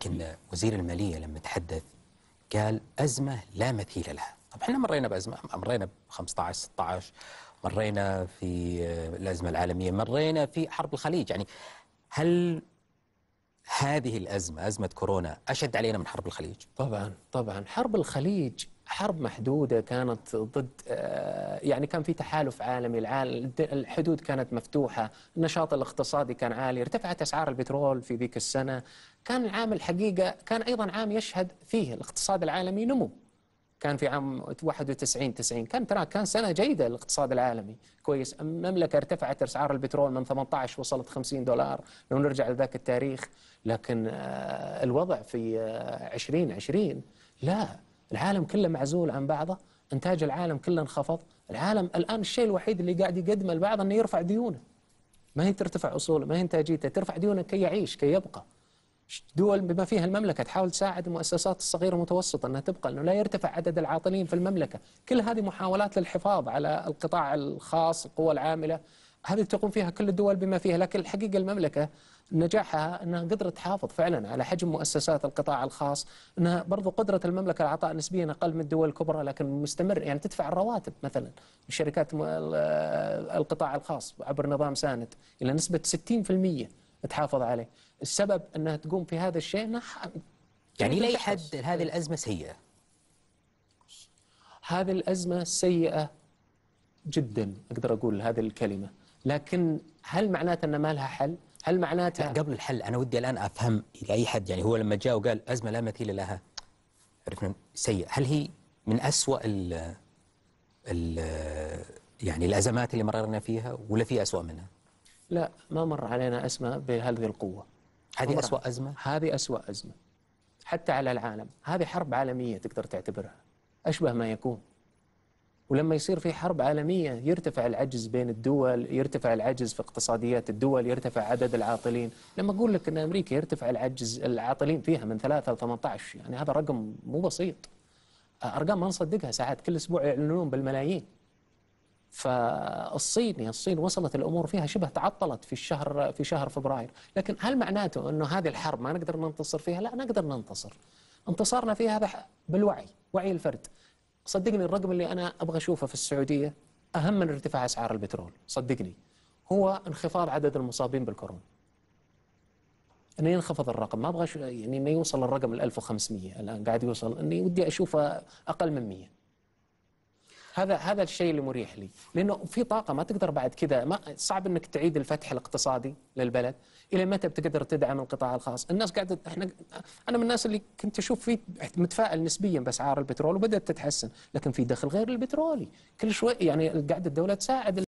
لكن وزير المالية لما تحدث قال أزمة لا مثيل لها طب احنا مرينا بأزمة مرينا ب 15 16 مرينا في الأزمة العالمية مرينا في حرب الخليج يعني هل هذه الأزمة أزمة كورونا أشد علينا من حرب الخليج؟ طبعا طبعا حرب الخليج حرب محدوده كانت ضد آه، يعني كان في تحالف عالمي الحدود كانت مفتوحه النشاط الاقتصادي كان عالي ارتفعت اسعار البترول في ذيك السنه كان العام الحقيقه كان ايضا عام يشهد فيه الاقتصاد العالمي نمو كان في عام 91 90 كان ترى كان سنه جيده للاقتصاد العالمي كويس المملكه ارتفعت اسعار البترول من 18 وصلت 50 دولار لو نرجع لذاك التاريخ لكن آه، الوضع في 2020 آه، لا العالم كله معزول عن بعضه انتاج العالم كله انخفض العالم الآن الشيء الوحيد اللي قاعد يقدمه البعض أنه يرفع ديونه ما هي ترتفع أصوله ما هي إنتاجيته ترفع ديونه كي يعيش كي يبقى دول بما فيها المملكة تحاول تساعد المؤسسات الصغيرة المتوسطة أنها تبقى أنه لا يرتفع عدد العاطلين في المملكة كل هذه محاولات للحفاظ على القطاع الخاص القوى العاملة هذه تقوم فيها كل الدول بما فيها لكن الحقيقة المملكة نجاحها أنها قدرت تحافظ فعلا على حجم مؤسسات القطاع الخاص أنها برضو قدرة المملكة العطاء نسبيا أقل من الدول الكبرى لكن مستمر يعني تدفع الرواتب مثلا لشركات القطاع الخاص عبر نظام ساند إلى نسبة 60% تحافظ عليه السبب أنها تقوم في هذا الشيء أنها يعني لأي حد هذه الأزمة سيئة هذه الأزمة سيئة جدا أقدر أقول هذه الكلمة لكن هل معناته ان ما لها حل؟ هل معناتها قبل الحل انا ودي الان افهم لاي حد يعني هو لما جاء وقال ازمه لا مثيل لها عرفنا سيء هل هي من اسوء ال ال يعني الازمات اللي مررنا فيها ولا في اسوء منها؟ لا ما مر علينا ازمه بهذه القوه هذه اسوء ازمه؟ هذه اسوء ازمه حتى على العالم هذه حرب عالميه تقدر تعتبرها اشبه ما يكون ولما يصير في حرب عالمية يرتفع العجز بين الدول يرتفع العجز في اقتصاديات الدول يرتفع عدد العاطلين لما أقول لك أن أمريكا يرتفع العجز العاطلين فيها من 3 ل 18 يعني هذا رقم مو بسيط أرقام ما نصدقها ساعات كل أسبوع يعلنون بالملايين فالصين يعني الصين وصلت الامور فيها شبه تعطلت في الشهر في شهر فبراير، لكن هل معناته انه هذه الحرب ما نقدر ننتصر فيها؟ لا نقدر ننتصر. انتصارنا فيها هذا بالوعي، وعي الفرد، صدقني الرقم اللي أنا أبغى أشوفه في السعودية أهم من ارتفاع أسعار البترول صدقني هو انخفاض عدد المصابين بالكورونا انه ينخفض الرقم ما أبغى يعني انه يوصل الرقم ال 1500 الآن قاعد يوصل أني ودي أشوفه أقل من 100 هذا هذا الشيء اللي مريح لي لانه في طاقه ما تقدر بعد كذا ما صعب انك تعيد الفتح الاقتصادي للبلد الى متى بتقدر تدعم القطاع الخاص الناس قاعده احنا انا من الناس اللي كنت اشوف فيه متفائل نسبيا باسعار البترول وبدات تتحسن لكن في دخل غير البترولي كل شوي يعني قاعده الدوله تساعد